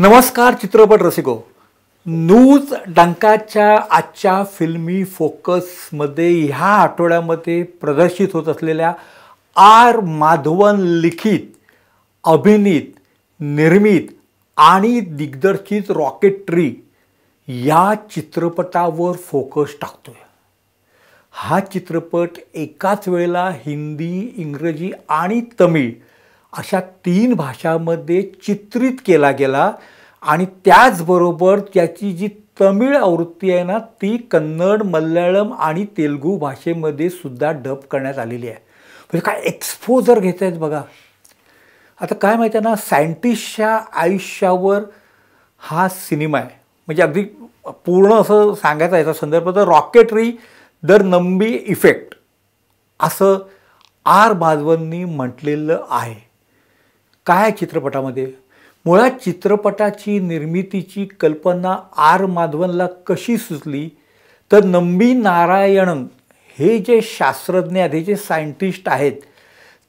नमस्कार चित्रपट रसिको नूज डंकाच्या आजच्या फिल्मी फोकसमध्ये ह्या आठवड्यामध्ये प्रदर्शित होत असलेल्या आर माधवन लिखित अभिनीत निर्मित आणि दिग्दर्शित ट्री या चित्रपटावर फोकस टाकतोय हा चित्रपट एकाच वेळेला हिंदी इंग्रजी आणि तमिळ अशा तीन भाषांमध्ये चित्रित केला गेला आणि त्याचबरोबर त्याची जी तमिळ आवृत्ती आहे ना ती कन्नड मल्याळम आणि तेलगू भाषेमध्ये सुद्धा डब करण्यात आलेली आहे म्हणजे काय एक्सपोजर घेत आहेत बघा आता काय माहिती आहे ना सायंटिस्टच्या आयुष्यावर हा सिनेमा आहे म्हणजे अगदी पूर्ण असं सांगायचा याचा संदर्भ तर रॉकेटरी दर नंबी इफेक्ट असं आर बाजवांनी म्हटलेलं आहे काय चित्रपटामध्ये मुळात चित्रपटाची निर्मितीची कल्पना आर माधवनला कशी सुचली तर नंबी नारायण हे जे शास्त्रज्ञ आहेत हे जे सायंटिस्ट आहेत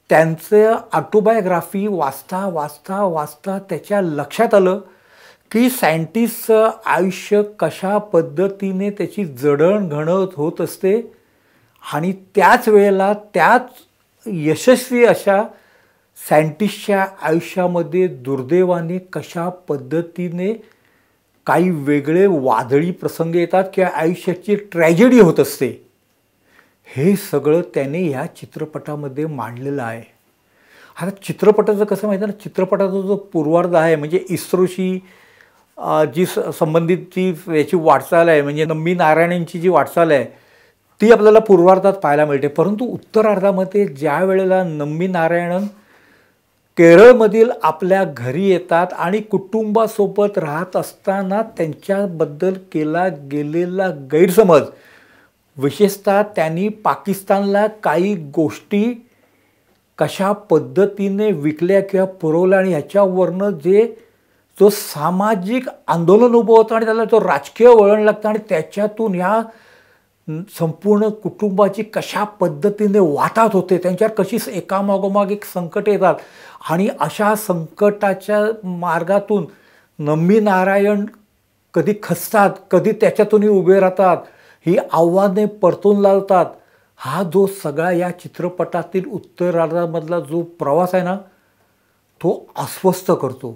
त्यांचं ऑटोबायोग्राफी वाचता वाचता वाचता त्याच्या लक्षात आलं की सायंटिस्टचं आयुष्य कशा पद्धतीने त्याची जडणघडण होत असते आणि त्याच वेळेला त्याच यशस्वी अशा सायंटिस्टच्या आयुष्यामध्ये दुर्दैवाने कशा पद्धतीने काही वेगळे वादळी प्रसंग येतात किंवा आयुष्याची ट्रॅजेडी होत असते हे सगळं त्याने ह्या चित्रपटामध्ये मांडलेलं आहे आता चित्रपटाचं कसं माहिती ना चित्रपटाचा जो पूर्वार्ध आहे म्हणजे इस्रोशी जी संबंधित ती याची वाटचाल आहे म्हणजे नम्मी नारायणांची जी वाटचाल आहे ती आपल्याला पूर्वार्धात पाहायला मिळते परंतु उत्तरार्धामध्ये ज्या वेळेला नम्मी नारायणन केरळमधील आपल्या घरी येतात आणि कुटुंबासोबत राहत असताना त्यांच्याबद्दल केला गेलेला गैरसमज विशेषतः त्यांनी पाकिस्तानला काही गोष्टी कशा पद्धतीने विकल्या किंवा पुरवल्या आणि ह्याच्यावरनं जे जो सामाजिक आंदोलन उभं होतं आणि त्याला जो राजकीय वळण लागतं आणि त्याच्यातून ह्या संपूर्ण कुटुंबाची कशा पद्धतीने वाटात होते त्यांच्यावर कशी एकामागोमाग एक संकट येतात आणि अशा संकटाच्या मार्गातून नम्मी नारायण कधी खसतात कधी त्याच्यातूनही उभे राहतात ही आव्हाने परतून लावतात हा जो सगळा या चित्रपटातील उत्तरार्धामधला जो प्रवास आहे ना तो अस्वस्थ करतो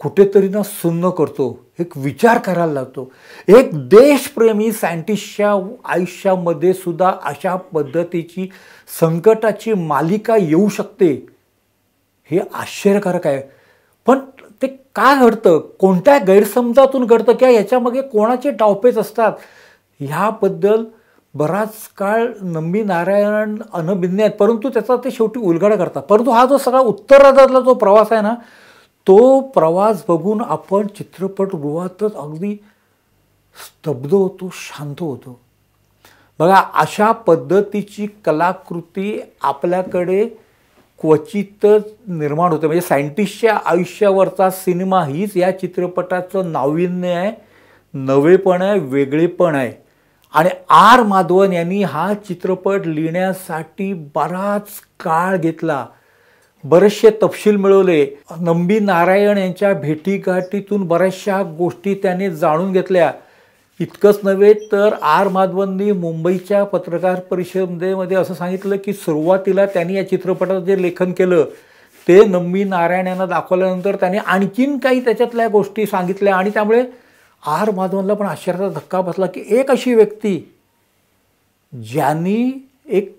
कुठेतरी ना सुन्न करतो एक विचार करायला लागतो एक देशप्रेमी सायंटिस्टच्या आयुष्यामध्ये सुद्धा अशा पद्धतीची संकटाची मालिका येऊ शकते हे आश्चर्यकारक आहे पण ते का घडतं कोणत्या गैरसमजातून घडतं किंवा याच्यामध्ये कोणाचे डावपेच असतात ह्याबद्दल बराच काळ नंबी नारायण अनभिज्ञ आहेत परंतु त्याचा ते शेवटी उलगडा करतात परंतु हा जो सगळा उत्तरादातला जो प्रवास आहे ना तो प्रवास बघून आपण चित्रपटगृहातच अगदी स्तब्ध होतो शांत होतो बघा अशा पद्धतीची कलाकृती आपल्याकडे क्वचितच निर्माण होते म्हणजे सायंटिस्टच्या आयुष्यावरचा सिनेमा हीच या चित्रपटाचं नाविन्य आहे नवेपण आहे वेगळेपण आहे आणि आर माधवन यांनी हा चित्रपट लिहिण्यासाठी बराच काळ घेतला बरेचसे तपशील मिळवले नंबी नारायण यांच्या भेटीगाठीतून बऱ्याचशा गोष्टी त्याने जाणून घेतल्या इतकंच नव्हे तर आर माधवननी मुंबईच्या पत्रकार परिषदेमध्ये असं सांगितलं की सुरुवातीला त्यांनी या चित्रपटात जे लेखन केलं ते नंबी नारायण यांना दाखवल्यानंतर त्याने आणखीन काही त्याच्यातल्या गोष्टी सांगितल्या आणि त्यामुळे आर माधवनला पण आश्चर्याचा धक्का बसला की एक अशी व्यक्ती ज्यांनी एक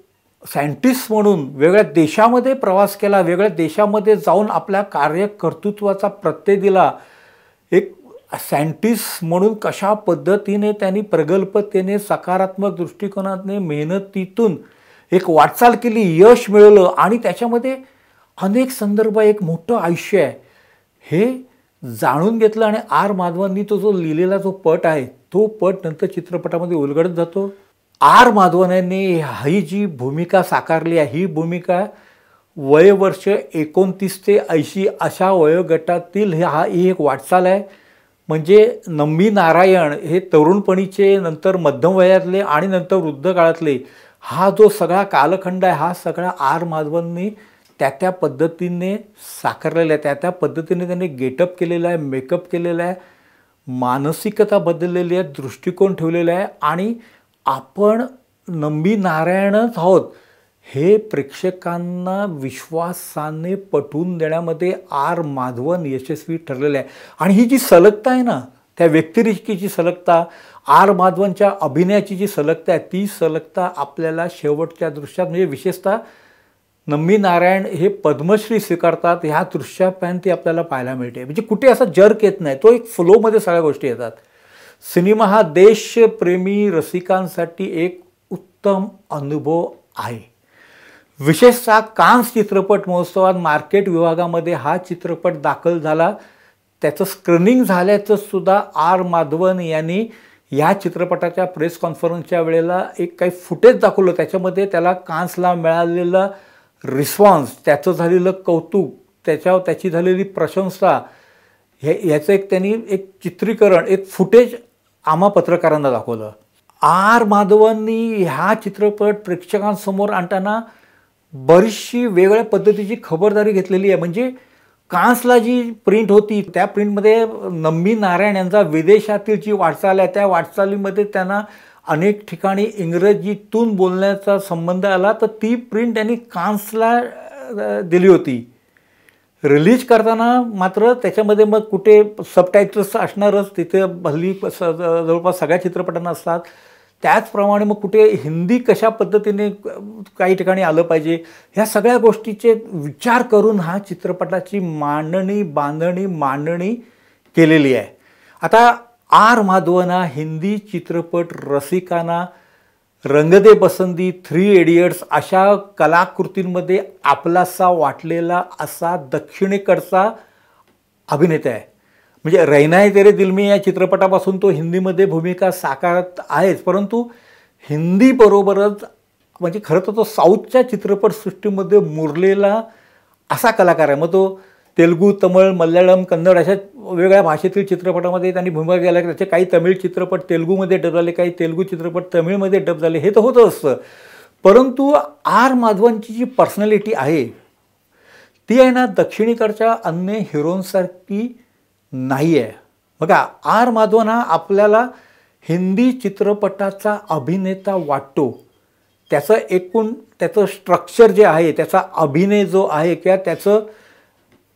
सायंटिस्ट म्हणून वेगळ्या देशामध्ये प्रवास केला वेगळ्या देशामध्ये जाऊन आपल्या कार्यकर्तृत्वाचा प्रत्यय दिला एक सायंटिस्ट म्हणून कशा पद्धतीने त्यांनी प्रगल्भतेने सकारात्मक दृष्टिकोनाने मेहनतीतून एक वाटचाल केली यश मिळवलं आणि त्याच्यामध्ये अनेक संदर्भ एक मोठं आयुष्य आहे हे जाणून घेतलं आणि आर माधवांनी तो जो लिहिलेला जो पट आहे तो पट नंतर चित्रपटामध्ये उलगडत जातो आर माधवनाने ही जी भूमिका साकारली आहे ही भूमिका वयोवर्ष एकोणतीस ते ऐंशी अशा वयोगटातील हा ही एक वाटचाल आहे म्हणजे नम्मी नारायण हे तरुणपणीचे नंतर मध्यम वयातले आणि नंतर वृद्ध काळातले हा जो सगळा कालखंड आहे हा सगळा आर माधवांनी त्या त्या पद्धतीने साकारलेला आहे त्या त्या पद्धतीने त्यांनी गेटअप केलेला आहे मेकअप केलेला आहे मानसिकता बदललेली आहे दृष्टिकोन ठेवलेला आहे आणि आपण नंबी नारायणच आहोत हे प्रेक्षकांना विश्वासाने पटवून देण्यामध्ये आर माधवन यशस्वी ठरलेले आहे आणि ही जी सलगता आहे ना त्या व्यक्तिरेखेची सलगता आर माधवनच्या अभिनयाची जी सलगता आहे ती सलगता आपल्याला शेवटच्या दृश्यात म्हणजे विशेषतः नम्मी नारायण हे पद्मश्री स्वीकारतात ह्या दृश्यापर्यंत ती आपल्याला पाहायला मिळते म्हणजे कुठे असा जर्क येत नाही तो एक फ्लोमध्ये सगळ्या गोष्टी येतात सिनेमा हा देशप्रेमी रसिकांसाठी एक उत्तम अनुभव आहे विशेषतः कान्स चित्रपट महोत्सवात मार्केट विभागामध्ये हा चित्रपट दाखल झाला त्याचं स्क्रीनिंग झाल्याचं सुद्धा आर माधवन यांनी या चित्रपटाच्या प्रेस कॉन्फरन्सच्या वेळेला एक काही फुटेज दाखवलं त्याच्यामध्ये त्याला कान्सला मिळालेला रिस्पॉन्स त्याचं झालेलं कौतुक त्याच्यावर त्याची झालेली प्रशंसा हे याचं एक त्यांनी एक चित्रीकरण एक फुटेज आम्हा पत्रकारांना दाखवलं आर माधवांनी ह्या चित्रपट प्रेक्षकांसमोर आणताना बरीचशी वेगळ्या पद्धतीची खबरदारी घेतलेली आहे म्हणजे कांसला जी प्रिंट होती त्या प्रिंटमध्ये नम्मी नारायण यांचा विदेशातील जी वाटचाल आहे त्या वाटचालीमध्ये त्यांना अनेक ठिकाणी इंग्रजीतून बोलण्याचा संबंध आला तर ती प्रिंट त्यांनी कांसला दिली होती रिलीज करताना मात्र त्याच्यामध्ये मग कुठे सबटायटल्स असणारच तिथे हल्ली जवळपास सगळ्या चित्रपटांना असतात त्याचप्रमाणे मग कुठे हिंदी कशा पद्धतीने काही ठिकाणी आलं पाहिजे ह्या सगळ्या गोष्टीचे विचार करून हा चित्रपटाची मांडणी बांधणी मांडणी केलेली आहे आता आर माधवना हिंदी चित्रपट रसिकांना रंगदे बसंती थ्री एडियट्स अशा कलाकृतींमध्ये आपलासा वाटलेला असा दक्षिणेकडचा अभिनेता आहे म्हणजे रैनाय तेरे दिलमी या चित्रपटापासून तो हिंदीमध्ये भूमिका साकारत आहेच परंतु हिंदीबरोबरच म्हणजे खरं तर तो साऊथच्या चित्रपटसृष्टीमध्ये मुरलेला असा कलाकार आहे मग तो तेलुगू तमिळ मल्याळम कन्नड अशा वेगळ्या भाषेतील चित्रपटामध्ये त्यांनी भूमिका केल्या त्याचे काही तमिळ चित्रपट तेलुगूमध्ये डब झाले काही तेलुगू चित्रपट तमिळमध्ये डब झाले हे तर होतं असतं परंतु आर माधवनची जी पर्सनॅलिटी आहे ती आहे ना दक्षिणेकडच्या अन्य हिरोंसारखी नाही आहे बघा आर माधवन हा आपल्याला हिंदी चित्रपटाचा अभिनेता वाटतो त्याचं एकूण त्याचं स्ट्रक्चर जे आहे त्याचा अभिनय जो आहे किंवा त्याचं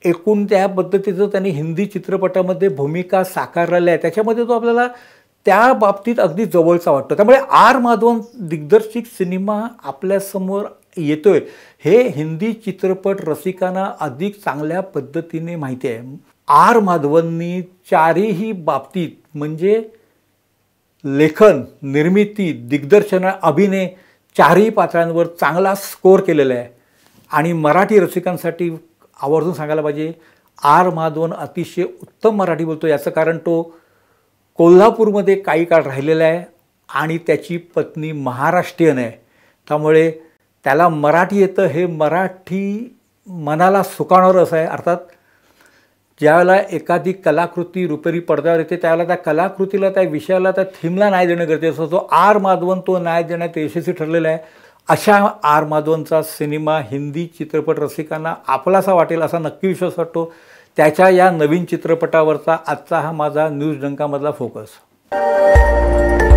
एकूण त्या पद्धतीचं त्यांनी हिंदी चित्रपटामध्ये भूमिका साकारलेल्या आहे त्याच्यामध्ये तो आपल्याला त्या बाबतीत अगदी जवळचा वाटतो त्यामुळे आर माधवन दिग्दर्शित सिनेमा आपल्यासमोर येतोय हे हिंदी चित्रपट रसिकांना अधिक चांगल्या पद्धतीने माहिती आहे आर माधवननी चारही बाबतीत म्हणजे लेखन निर्मिती दिग्दर्शन अभिनय चारही पात्रांवर चांगला स्कोर केलेला आहे आणि मराठी रसिकांसाठी आवर्जून सांगायला पाहिजे आर माधवन अतिशय उत्तम मराठी बोलतो याचं कारण तो कोल्हापूरमध्ये काही काळ राहिलेला आहे आणि त्याची पत्नी महाराष्ट्रीयन आहे त्यामुळे त्याला मराठी येतं हे मराठी मनाला सुकावणारं असं आहे अर्थात ज्यावेळेला एखादी कलाकृती रुपेरी पडद्यावर येते त्यावेळेला त्या कलाकृतीला त्या विषयाला त्या थीमला न्याय देणं गरजेचं असतो आर माधवन तो न्याय देण्यात यशस्वी ठरलेला आहे अशा आर माधवनचा सिनेमा हिंदी चित्रपट रसिकांना आपलासा वाटेल असा नक्की विश्वास वाटतो त्याच्या या नवीन चित्रपटावरचा आजचा हा माझा न्यूज डंकामधला फोकस